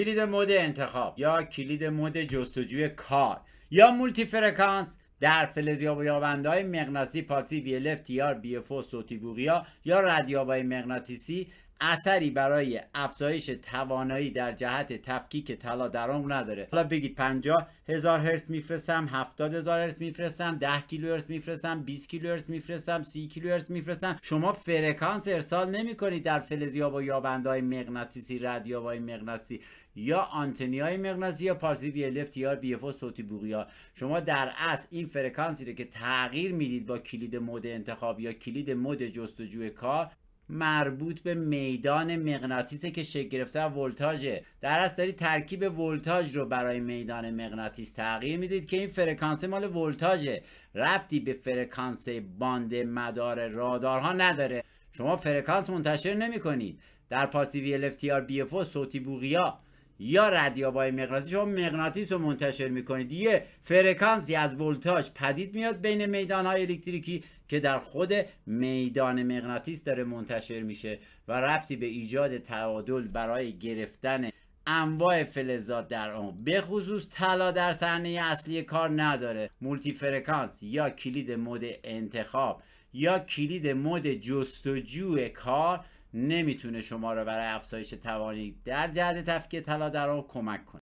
کلید مود انتخاب یا کلید مود جستجوی کار یا مولتی فرکانس در فلزیاب و یابندهای مغناطیسی پاسی آر تیار بیفو صوتی بوغیا یا ردیابهای مغناطیسی اثری برای افزایش توانایی در جهت تفکیک طلا در نداره حالا بگید 50 هزار هرتز میفرستم 70 هزار هرتز میفرستم 10 کیلو هرتز میفرستم 20 کیلو هرتز میفرستم 30 کیلو هرتز میفرستم شما فرکانس ارسال نمی کنید در فلزیاب و یابندهای مغناطیسی ردیابهای مغناطیسی یا آنتنی های مغناطیسی یا پارسی وی ال اف صوتی شما در اصل این فرکانسی رو که تغییر میدید با کلید مود انتخاب یا کلید مود جستجوی کار مربوط به میدان مغناطیسه که شکل گرفته ولتاژه در از دارید ترکیب ولتاژ رو برای میدان مغناطیس تغییر میدید که این فرکانس مال ولتاژه ربطی به فرکانس باند مدار رادارها نداره شما فرکانس منتشر نمی کنید در پاسیوی الفتیار BFO صوتی بوغیا یا ردیابای مغناطیسی شما مغناطیس رو منتشر میکنید یه فرکانسی از ولتاژ پدید میاد بین میدان های الکتریکی که در خود میدان مغناطیس داره منتشر میشه و ربطی به ایجاد تعادل برای گرفتن انواع فلزات در اون به خصوص طلا در صحنه اصلی کار نداره مولتی فرکانس یا کلید مود انتخاب یا کلید مود جستجوی کار نمیتونه شما را برای افزایش توانی در جهت تفکیه طلا در آب کمک کنه